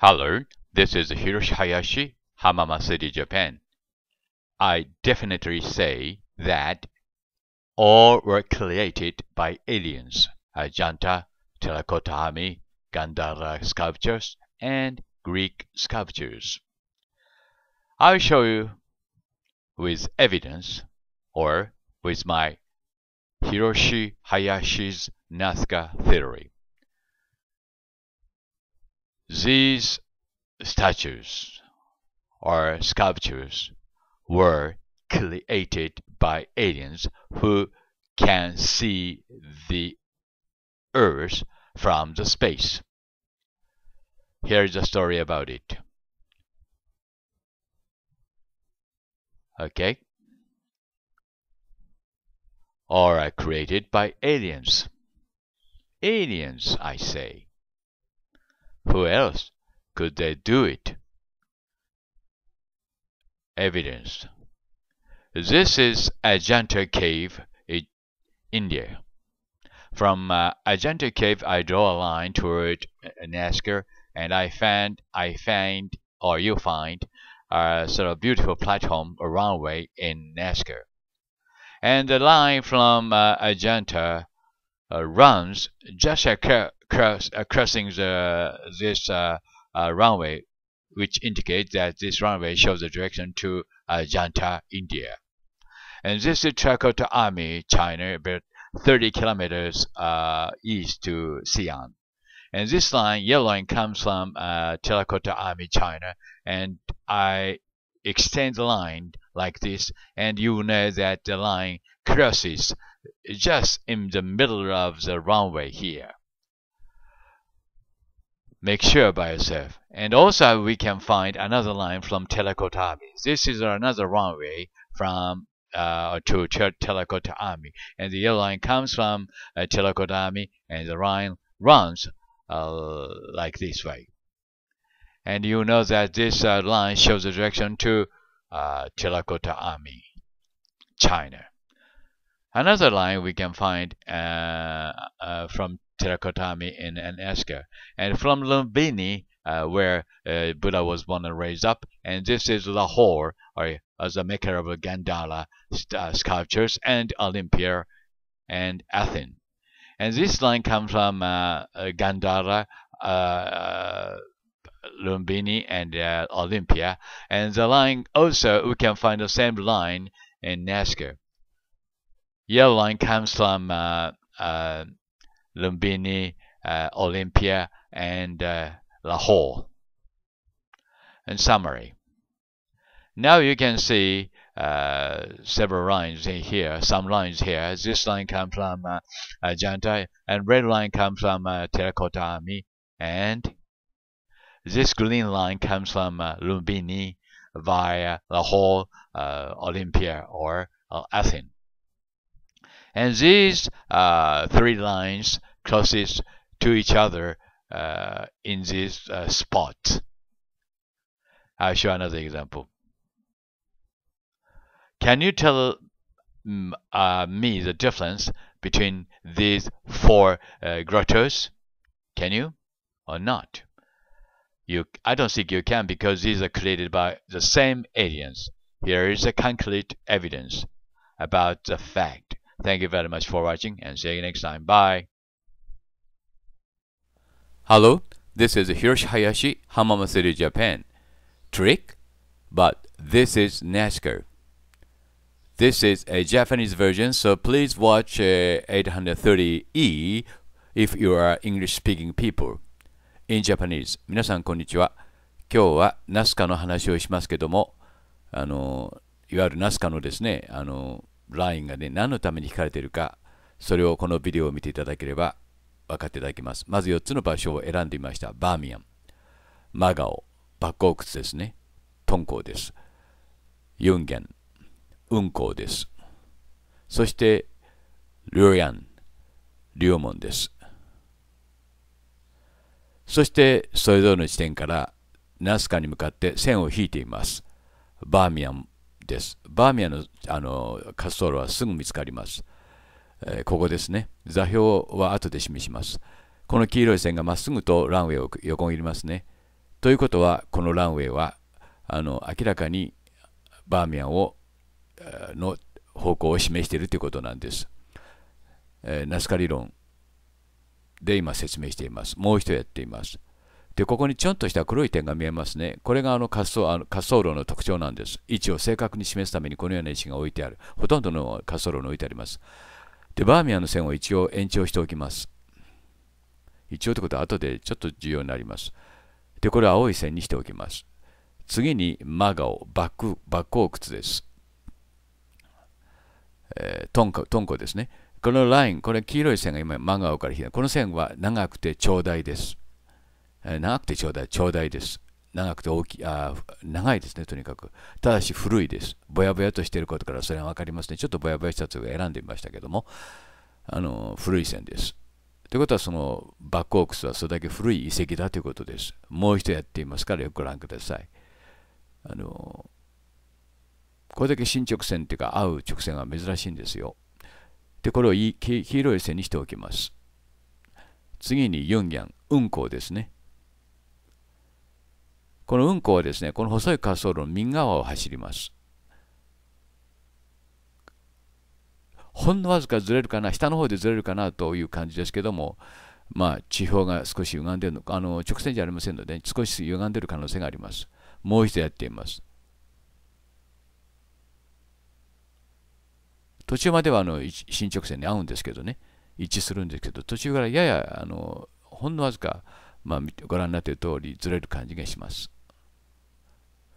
Hello, this is Hiroshi Hayashi, Hamama City, Japan. I definitely say that all were created by aliens, Ajanta, terracotta army, Gandhara sculptures, and Greek sculptures. I'll show you with evidence or with my Hiroshi Hayashi's Nazca theory. These statues or sculptures were created by aliens who can see the Earth from the space. Here's a story about it. Okay? Or are created by aliens. Aliens, I say. Who else could they do it? Evidence This is Ajanta Cave, in India. From uh, Ajanta Cave, I draw a line toward Nazca, and I find, I find, or you find, a sort of beautiful platform or runway in Nazca. And the line from uh, Ajanta uh, runs just across cross, uh, crossing the this uh, uh, runway, which indicates that this runway shows the direction to Janta, India. And this is Terracotta Army, China, about 30 kilometers east to Xi'an. And this line, yellow line, comes from uh, Terracotta Army China. And I extend the line like this, and you know that the line crosses just in the middle of the runway here make sure by yourself. And also we can find another line from Telakotami. This is another runway from uh, to Tel Telakotami. And the yellow line comes from uh, Telakotami and the line runs uh, like this way. And you know that this uh, line shows the direction to uh, Telakotami, China. Another line we can find uh, uh, from Terracotami in an and from Lumbini, uh, where uh, Buddha was born and raised up, and this is Lahore, or as a maker of Gandhara uh, sculptures, and Olympia, and Athens. And this line comes from uh, Gandhara, Lumbini, and Olympia, and the line also we can find the same line in Nazca. Yellow line comes from uh, uh, Lumbini, uh, Olympia, and Lahore. In summary, now you can see uh, several lines in here, some lines here. This line comes from uh, Ajanta, and red line comes from uh, Terracotta Army, and this green line comes from uh, Lumbini via Lahore, uh, Olympia, or Athens. And these uh, three lines closest to each other uh, in this uh, spot. I'll show another example. Can you tell mm, uh, me the difference between these four uh, grottos? Can you or not? You, I don't think you can because these are created by the same aliens. Here is a concrete evidence about the fact. Thank you very much for watching and see you next time. Bye. Hello, this is Hiroshi Hayashi, Hamama City, Japan. Trick? But this is NASCAR. This is a Japanese version, so please watch uh, 830E if you are English speaking people. In Japanese, 皆さんこんにちは。今日はナスカの話をしますけども、あの、いわゆるナスカのですね、あの、ラインがね、何のために引かれているか、それをこのビデオを見ていただければ分かっていただけます。まず4つの場所を選んでみました。バーミヤン、マガオ、バッコークツですね。トンコです。ユンゲン、ウンコです。そして、リュウヤン、リュウモンです。そして、それぞれの地点からナスカに向かって線を引いています。バーミヤン、です。バーミヤンのあの滑走路はすぐ見つかります、えー、ここですね。座標は後で示します。この黄色い線がまっすぐとランウェイを横切りますね。ということは、このランウェイはあの明らかにバーミヤンをの方向を示しているということなんです。えー、ナスカ理論で今説明しています。もう一度やっています。で、ここにちょんとした黒い点が見えますね。これがあの滑走あの滑走路の特徴なんです。位置を正確に示すためにこのような置が置いてある。ほとんどの滑走路に置いてあります。で、バーミヤンの線を一応延長しておきます。一応ということは後でちょっと重要になります。で、これは青い線にしておきます。次にマガオ、バック、バックオです。えー、トンコ、トンコですね。このライン、これ黄色い線が今、マガオから引いた。この線は長くて長大です。長くてちょうだい、ちょうだいです。長くて大きあ長いですね、とにかく。ただし古いです。ぼやぼやとしていることからそれは分かりますね。ちょっとぼやぼやしたやつを選んでみましたけども、あの古い線です。ということは、そのバックオークスはそれだけ古い遺跡だということです。もう一度やっていますから、よくご覧ください。あのこれだけ進直線っていうか、合う直線は珍しいんですよ。で、これを黄色い線にしておきます。次に、ユンギャン、運行ですね。この運行はですね、この細い滑走路の右側を走ります。ほんのわずかずれるかな、下の方でずれるかなという感じですけども、まあ、地表が少し歪んでるのか、あの直線じゃありませんので、少し歪んでる可能性があります。もう一度やってみます。途中まではあの進直線に合うんですけどね、一致するんですけど、途中からややあのほんのわずか、まあ、ご覧になっている通りずれる感じがします。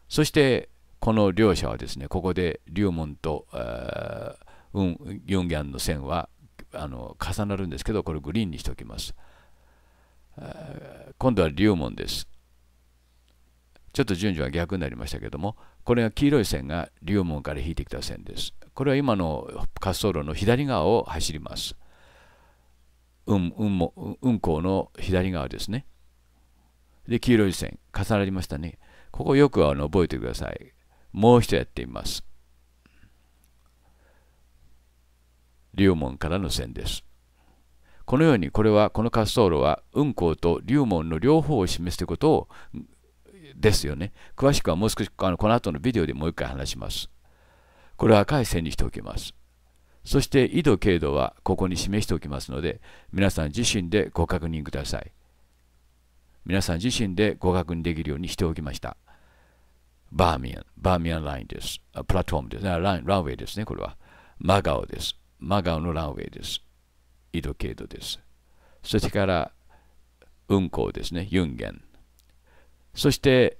そしてこの両者はですねここで龍門と、えー、ンユンギャンの線はあの重なるんですけどこれグリーンにしておきます、え今度は龍門ですちょっと順序は逆になりましたけどもこれが黄色い線が龍門から引いてきた線ですこれは今の滑走路の左側を走ります運運も運行の左側ですねで黄色い線重なりましたねここよくあの覚えてください。もう一度やってみます。龍門からの線です。このようにこれはこの滑走路は運行と龍門の両方を示すということをですよね。詳しくはもう少しあのこの後のビデオでもう一回話します。これは赤い線にしておきます。そして緯度経度はここに示しておきますので皆さん自身でご確認ください。皆さん自身でご確認できるようにしておきました。バーミヤン、バーミヤンラインです。プラットフォームです。ランランウェイですね、これは。マガオです。マガオのランウェイです。緯度経度です。そしてから、運行ですね、ユンゲン。そして、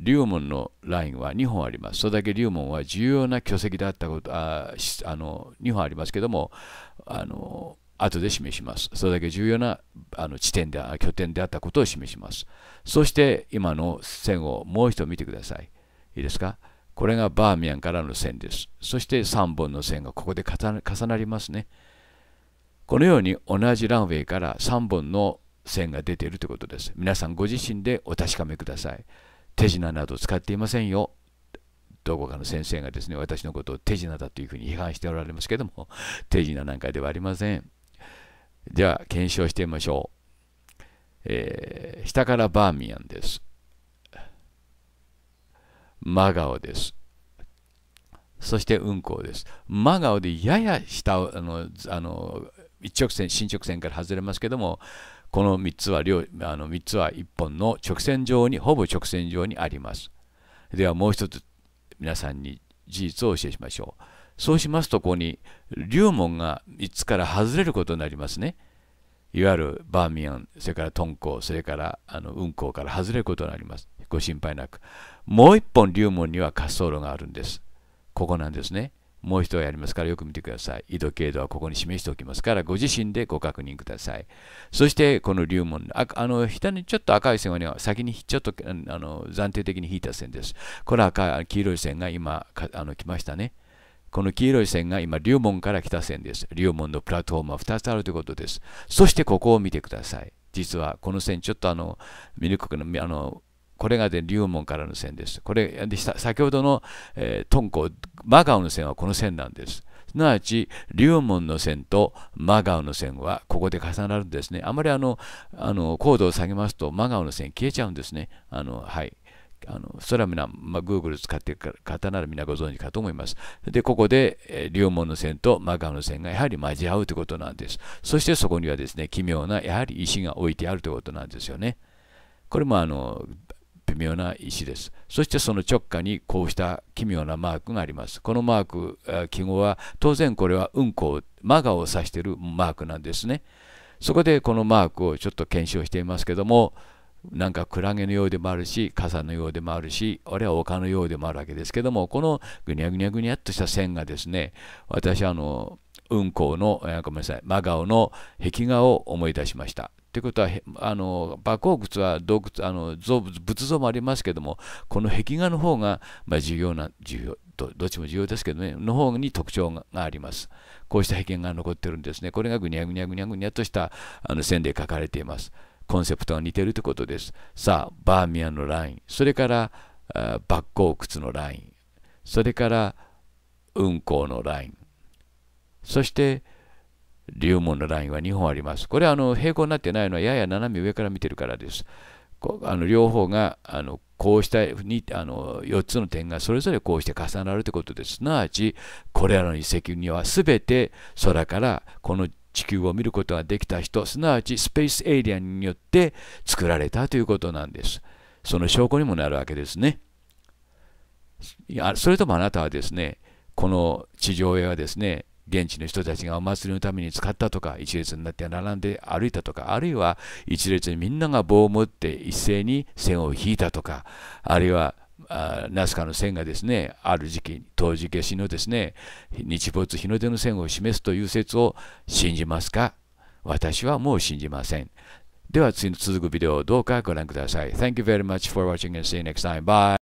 リュモンのラインは2本あります。それだけリュモンは重要な巨石であったこと、ああの2本ありますけども、あの後で示します。それだけ重要なあの地点で拠点であったことを示します。そして今の線をもう一度見てください。いいですかこれがバーミヤンからの線です。そして3本の線がここで重なりますね。このように同じランウェイから3本の線が出ているということです。皆さんご自身でお確かめください。手品など使っていませんよ。どこかの先生がですね、私のことを手品だというふうに批判しておられますけども、手品なんかではありません。では検証してみましょう、えー、下からバーミヤンです真顔ですそして運行です。真顔でやや下をあのあの一直線、進直線から外れますけども、この3つは両あの3つは1本の直線上に、ほぼ直線上にあります。ではもう一つ皆さんに事実を教えしましょう。そうしますとここに龍門が3つから外れることになりますね。いわゆるバーミヤン、それから敦煌、それからあの運行から外れることになります。ご心配なく。もう一本龍門には滑走路があるんです。ここなんですね。もう一度やりますからよく見てください。緯度、経度はここに示しておきますから、ご自身でご確認ください。そして、この龍門、ああの下にちょっと赤い線は、ね、先にちょっとあの暫定的に引いた線です。この赤い黄色い線が今あの来ましたね。この黄色い線が今、龍門から来た線です。龍門のプラットフォームは2つあるということです。そしてここを見てください。実はこの線、ちょっとあの、見にくくの、あの、これがで龍門からの線です。これ、で先ほどの、えー、敦煌、マガオの線はこの線なんです。すなわち、龍門の線とマガオの線はここで重なるんですね。あまりあの、あの高度を下げますと、マガオの線消えちゃうんですね。あのはい。あのそれは皆、まあ、Google 使っている方なら皆ご存知かと思います。で、ここで、えー、龍門の線とマガの線がやはり交わうということなんです。そしてそこにはですね、奇妙な、やはり石が置いてあるということなんですよね。これもあの微妙な石です。そしてその直下にこうした奇妙なマークがあります。このマーク、記号は当然これは運行、マガを指しているマークなんですね。そこでこのマークをちょっと検証していますけども、なんかクラゲのようでもあるし傘のようでもあるしあるいは丘のようでもあるわけですけどもこのぐにゃぐにゃぐにゃっとした線がですね私はあの運行のごめんなさい真顔の壁画を思い出しました。ということはあの爆王窟は洞窟あの像仏像もありますけどもこの壁画の方が、まあ、重要な重要どどっちも重要ですけどねの方に特徴があります。こうした壁画が残ってるんですね。これがぐにゃぐにゃぐにゃぐにゃとしたあの線で描かれています。コンセプトが似てるってことです。さあ、バーミヤンのライン、それからバッコー靴のライン、それから運行のライン、そして龍門のラインは2本あります。これはあの平行になってないのはやや斜め上から見てるからです。あの両方があのこうしたにあの4つの点がそれぞれこうして重なるということです。すなわちこれらの遺跡には全て空からこの地球を見ることができた人すなわちスペースエイリアンによって作られたということなんですその証拠にもなるわけですねそれともあなたはですねこの地上絵はですね現地の人たちがお祭りのために使ったとか一列になって並んで歩いたとかあるいは一列にみんなが棒を持って一斉に線を引いたとかあるいはあナスカの線がですねある時期冬至消しのですね日没日の出の線を示すという説を信じますか私はもう信じません。では次の続くビデオをどうかご覧ください。Thank you very much for watching and see you next time. Bye!